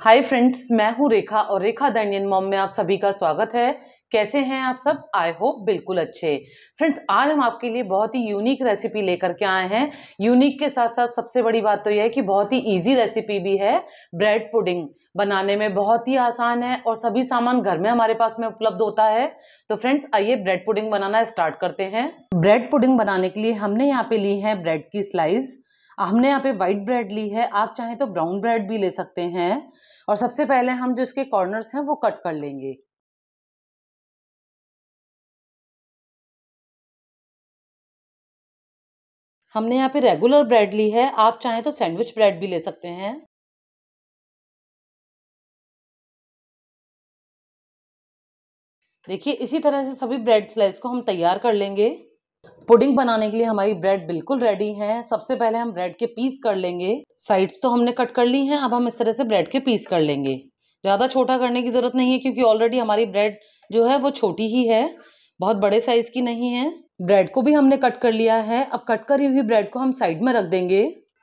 hi friends मैं हूँ रेखा और रेखा दैनियन मॉम में आप सभी का स्वागत है कैसे हैं आप सब आई होप बिल्कुल अच्छे फ्रेंड्स आज हम आपके लिए बहुत ही यूनिक रेसिपी लेकर के आए हैं यूनिक के साथ साथ सबसे बड़ी बात तो यह है कि बहुत ही इजी रेसिपी भी है ब्रेड पुडिंग बनाने में बहुत ही आसान है और सभी सामान घर में हमारे पास में उपलब्ध होता है तो फ्रेंड्स आइए ब्रेड पुडिंग बनाना स्टार्ट करते हैं ब्रेड पुडिंग बनाने के लिए हमने यहाँ पे ली है ब्रेड की स्लाइस हमने यहाँ पे वाइट ब्रेड ली है आप चाहें तो ब्राउन ब्रेड भी ले सकते हैं और सबसे पहले हम जो इसके कॉर्नर्स हैं वो कट कर लेंगे हमने यहाँ पे रेगुलर ब्रेड ली है आप चाहें तो सैंडविच ब्रेड भी ले सकते हैं देखिए इसी तरह से सभी ब्रेड स्लाइस को हम तैयार कर लेंगे पुडिंग बनाने के लिए हमारी ब्रेड बिल्कुल रेडी है सबसे पहले हम ब्रेड के पीस कर लेंगे साइड्स तो हमने कट कर ली हैं अब हम इस तरह से ब्रेड के पीस कर लेंगे ज़्यादा छोटा करने की ज़रूरत नहीं है क्योंकि ऑलरेडी हमारी ब्रेड जो है वो छोटी ही है बहुत बड़े साइज़ की नहीं है ब्रेड को भी हमने कट कर लिया है अब कट करी हुई ब्रेड को हम साइड में रख देंगे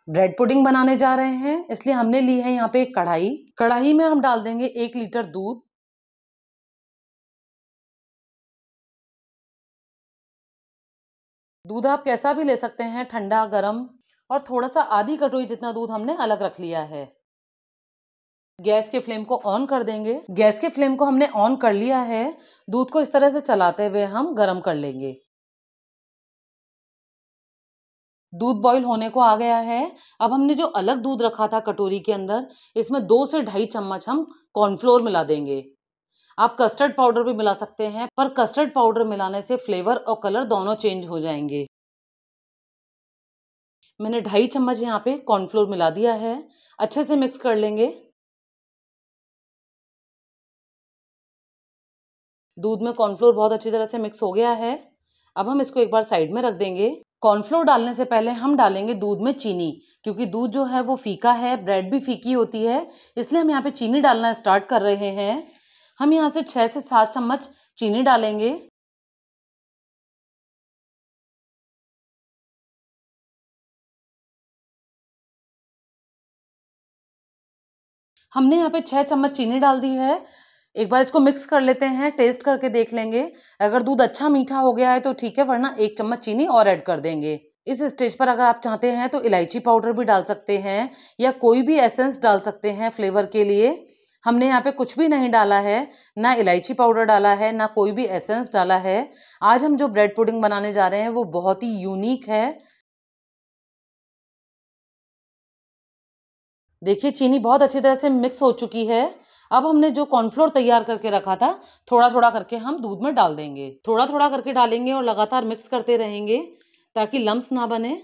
ब्रेड पुडिंग बनाने जा रहे हैं इसलिए हमने ली है यहाँ पे एक कढ़ाई कढ़ाई में हम डाल देंगे एक लीटर दूध दूध आप कैसा भी ले सकते हैं ठंडा गर्म और थोड़ा सा आधी कटोरी जितना दूध हमने अलग रख लिया है गैस के फ्लेम को ऑन कर देंगे गैस के फ्लेम को हमने ऑन कर लिया है दूध को इस तरह से चलाते हुए हम गर्म कर लेंगे दूध बॉईल होने को आ गया है अब हमने जो अलग दूध रखा था कटोरी के अंदर इसमें दो से ढाई चम्मच हम कॉर्नफ्लोर मिला देंगे आप कस्टर्ड पाउडर भी मिला सकते हैं पर कस्टर्ड पाउडर मिलाने से फ्लेवर और कलर दोनों चेंज हो जाएंगे मैंने ढाई चम्मच यहाँ पे कॉर्नफ्लोर मिला दिया है अच्छे से मिक्स कर लेंगे दूध में कॉर्नफ्लोर बहुत अच्छी तरह से मिक्स हो गया है अब हम इसको एक बार साइड में रख देंगे कॉर्नफ्लोर डालने से पहले हम डालेंगे दूध में चीनी क्योंकि दूध जो है वो फीका है ब्रेड भी फीकी होती है इसलिए हम यहाँ पे चीनी डालना स्टार्ट कर रहे हैं हम यहाँ से छः से सात चम्मच चीनी डालेंगे हमने यहाँ पे छः चम्मच चीनी डाल दी है एक बार इसको मिक्स कर लेते हैं टेस्ट करके देख लेंगे अगर दूध अच्छा मीठा हो गया है तो ठीक है वरना एक चम्मच चीनी और ऐड कर देंगे इस स्टेज पर अगर आप चाहते हैं तो इलायची पाउडर भी डाल सकते हैं या कोई भी एसेंस डाल सकते हैं फ्लेवर के लिए हमने यहाँ पे कुछ भी नहीं डाला है ना इलायची पाउडर डाला है ना कोई भी एसेंस डाला है आज हम जो ब्रेड पुडिंग बनाने जा रहे हैं वो बहुत ही यूनिक है देखिए चीनी बहुत अच्छी तरह से मिक्स हो चुकी है अब हमने जो कॉर्नफ्लोर तैयार करके रखा था थोड़ा थोड़ा करके हम दूध में डाल देंगे थोड़ा थोड़ा करके डालेंगे और लगातार मिक्स करते रहेंगे ताकि लम्स ना बने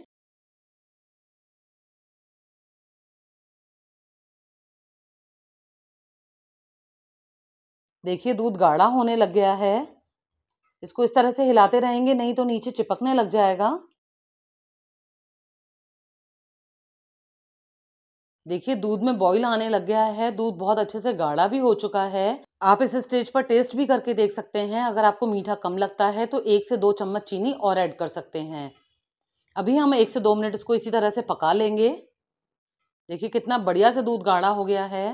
देखिए दूध गाढ़ा होने लग गया है इसको इस तरह से हिलाते रहेंगे नहीं तो नीचे चिपकने लग जाएगा देखिए दूध में बॉईल आने लग गया है दूध बहुत अच्छे से गाढ़ा भी हो चुका है आप इस स्टेज पर टेस्ट भी करके देख सकते हैं अगर आपको मीठा कम लगता है तो एक से दो चम्मच चीनी और ऐड कर सकते हैं अभी हम एक से दो मिनट इसको इसी तरह से पका लेंगे देखिए कितना बढ़िया से दूध गाढ़ा हो गया है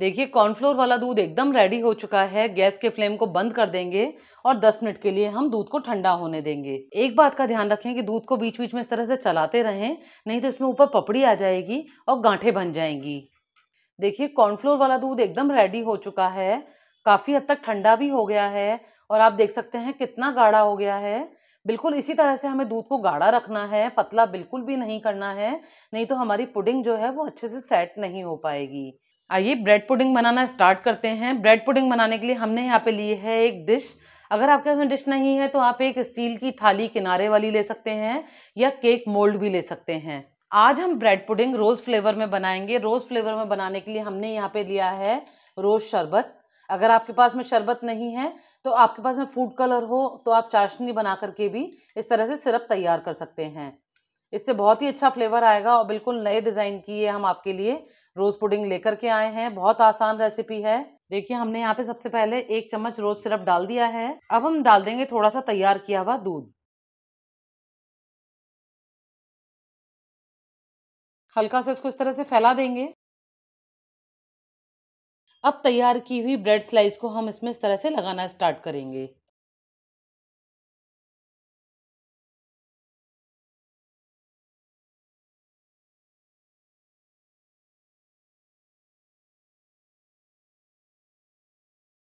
देखिए कॉर्नफ्लोर वाला दूध एकदम रेडी हो चुका है गैस के फ्लेम को बंद कर देंगे और 10 मिनट के लिए हम दूध को ठंडा होने देंगे एक बात का ध्यान रखें कि दूध को बीच बीच में इस तरह से चलाते रहें नहीं तो इसमें ऊपर पपड़ी आ जाएगी और गांठे बन जाएंगी देखिए कॉर्नफ्लोर वाला दूध एकदम रेडी हो चुका है काफ़ी हद तक ठंडा भी हो गया है और आप देख सकते हैं कितना गाढ़ा हो गया है बिल्कुल इसी तरह से हमें दूध को गाढ़ा रखना है पतला बिल्कुल भी नहीं करना है नहीं तो हमारी पुडिंग जो है वो अच्छे से सेट नहीं हो पाएगी आइए ब्रेड पुडिंग बनाना स्टार्ट करते हैं ब्रेड पुडिंग बनाने के लिए हमने यहाँ पे ली है एक डिश अगर आपके पास में डिश नहीं है तो आप एक स्टील की थाली किनारे वाली ले सकते हैं या केक मोल्ड भी ले सकते हैं आज हम ब्रेड पुडिंग रोज़ फ्लेवर में बनाएंगे रोज़ फ्लेवर में बनाने के लिए हमने यहाँ पे लिया है रोज़ शरबत अगर आपके पास में शरबत नहीं है तो आपके पास में फूड कलर हो तो आप चाशनी बना करके भी इस तरह से सिरप तैयार कर सकते हैं इससे बहुत ही अच्छा फ्लेवर आएगा और बिल्कुल नए डिज़ाइन की ये हम आपके लिए रोज़ पुडिंग लेकर के आए हैं बहुत आसान रेसिपी है देखिए हमने यहाँ पे सबसे पहले एक चम्मच रोज सिरप डाल दिया है अब हम डाल देंगे थोड़ा सा तैयार किया हुआ दूध हल्का सा इसको इस तरह से फैला देंगे अब तैयार की हुई ब्रेड स्लाइस को हम इसमें इस तरह से लगाना स्टार्ट करेंगे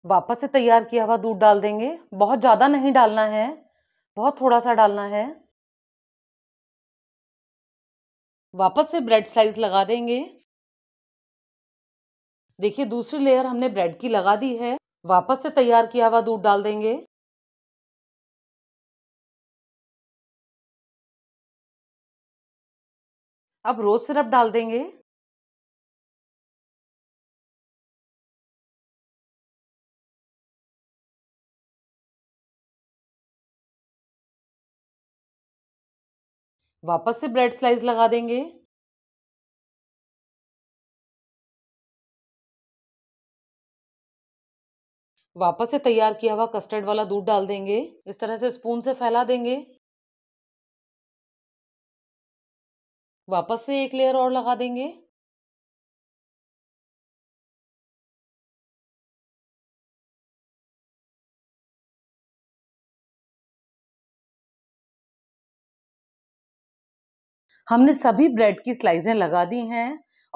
वापस से तैयार किया हुआ दूध डाल देंगे बहुत ज़्यादा नहीं डालना है बहुत थोड़ा सा डालना है वापस से ब्रेड स्लाइस लगा देंगे देखिए दूसरी लेयर हमने ब्रेड की लगा दी है वापस से तैयार किया हुआ दूध डाल देंगे अब रोज़ सिरप डाल देंगे वापस से ब्रेड स्लाइस लगा देंगे वापस से तैयार किया हुआ कस्टर्ड वाला दूध डाल देंगे इस तरह से स्पून से फैला देंगे वापस से एक लेयर और लगा देंगे हमने सभी ब्रेड की स्लाइसें लगा दी हैं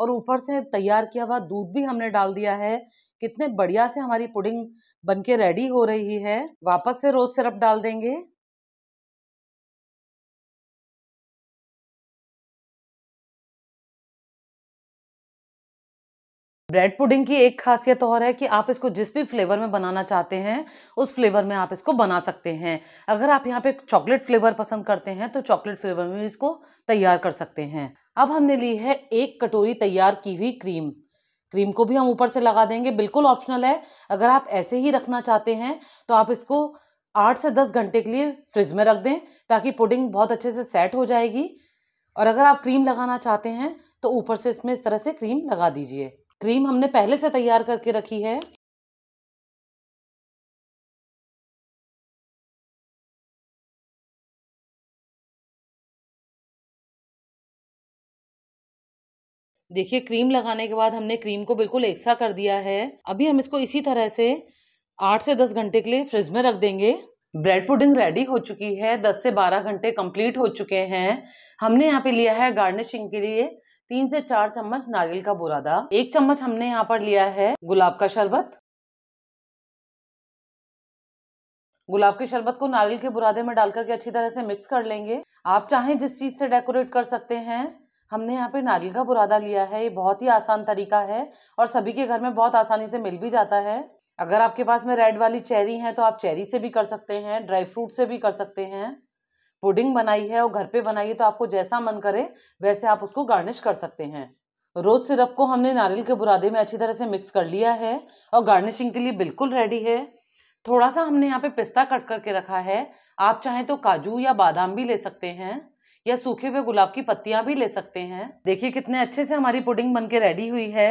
और ऊपर से तैयार किया हुआ दूध भी हमने डाल दिया है कितने बढ़िया से हमारी पुडिंग बनके रेडी हो रही है वापस से रोज़ सिरप डाल देंगे ब्रेड पुडिंग की एक खासियत और है कि आप इसको जिस भी फ्लेवर में बनाना चाहते हैं उस फ्लेवर में आप इसको बना सकते हैं अगर आप यहाँ पे चॉकलेट फ्लेवर पसंद करते हैं तो चॉकलेट फ्लेवर में इसको तैयार कर सकते हैं अब हमने ली है एक कटोरी तैयार की हुई क्रीम क्रीम को भी हम ऊपर से लगा देंगे बिल्कुल ऑप्शनल है अगर आप ऐसे ही रखना चाहते हैं तो आप इसको आठ से दस घंटे के लिए फ्रिज में रख दें ताकि पुडिंग बहुत अच्छे से सेट हो जाएगी और अगर आप क्रीम लगाना चाहते हैं तो ऊपर से इसमें इस तरह से क्रीम लगा दीजिए क्रीम हमने पहले से तैयार करके रखी है देखिए क्रीम लगाने के बाद हमने क्रीम को बिल्कुल एक सा कर दिया है अभी हम इसको इसी तरह से आठ से दस घंटे के लिए फ्रिज में रख देंगे ब्रेड पुडिंग रेडी हो चुकी है दस से बारह घंटे कंप्लीट हो चुके हैं हमने यहाँ पे लिया है गार्निशिंग के लिए तीन से चार चम्मच नारियल का बुरादा एक चम्मच हमने यहाँ पर लिया है गुलाब का शरबत गुलाब के शरबत को नारियल के बुरादे में डालकर के अच्छी तरह से मिक्स कर लेंगे आप चाहें जिस चीज़ से डेकोरेट कर सकते हैं हमने यहाँ पे नारियल का बुरादा लिया है ये बहुत ही आसान तरीका है और सभी के घर में बहुत आसानी से मिल भी जाता है अगर आपके पास में रेड वाली चेरी है तो आप चेरी से भी कर सकते हैं ड्राई फ्रूट से भी कर सकते हैं पुडिंग बनाई है और घर पे बनाई है तो आपको जैसा मन करे वैसे आप उसको गार्निश कर सकते हैं रोज़ सिरप को हमने नारियल के बुरादे में अच्छी तरह से मिक्स कर लिया है और गार्निशिंग के लिए बिल्कुल रेडी है थोड़ा सा हमने यहाँ पे पिस्ता कट करके रखा है आप चाहें तो काजू या बादाम भी ले सकते हैं या सूखे हुए गुलाब की पत्तियाँ भी ले सकते हैं देखिए कितने अच्छे से हमारी पुडिंग बन के रेडी हुई है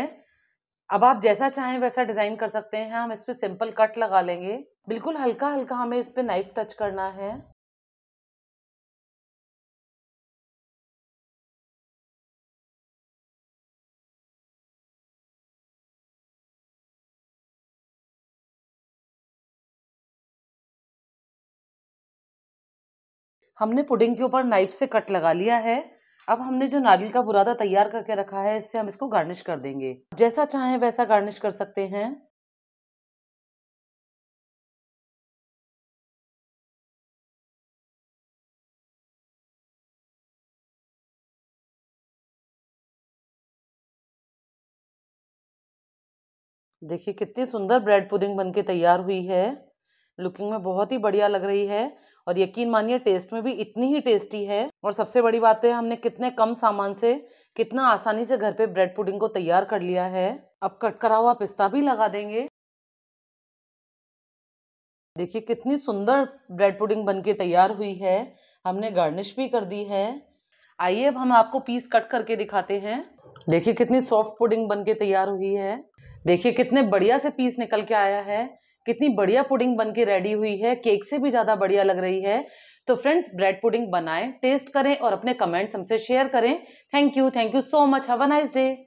अब आप जैसा चाहें वैसा डिज़ाइन कर सकते हैं हम इस पर सिंपल कट लगा लेंगे बिल्कुल हल्का हल्का हमें इस पर नाइफ टच करना है हमने पुडिंग के ऊपर नाइफ से कट लगा लिया है अब हमने जो नारियल का बुरादा तैयार करके रखा है इससे हम इसको गार्निश कर देंगे जैसा चाहें वैसा गार्निश कर सकते हैं देखिए कितनी सुंदर ब्रेड पुडिंग बनके तैयार हुई है लुकिंग में बहुत ही बढ़िया लग रही है और यकीन मानिए टेस्ट में भी इतनी ही टेस्टी है और सबसे बड़ी बात तो है हमने कितने कम सामान से कितना आसानी से घर पे ब्रेड पुडिंग को तैयार कर लिया है अब कट करा हुआ पिस्ता भी लगा देंगे देखिए कितनी सुंदर ब्रेड पुडिंग बनके तैयार हुई है हमने गार्निश भी कर दी है आइए अब हम आपको पीस कट करके दिखाते हैं देखिए कितनी सॉफ्ट पुडिंग बनके तैयार हुई है देखिए कितने बढ़िया से पीस निकल के आया है कितनी बढ़िया पुडिंग बन के रेडी हुई है केक से भी ज़्यादा बढ़िया लग रही है तो फ्रेंड्स ब्रेड पुडिंग बनाएं टेस्ट करें और अपने कमेंट्स हमसे शेयर करें thank you thank you so much have a nice day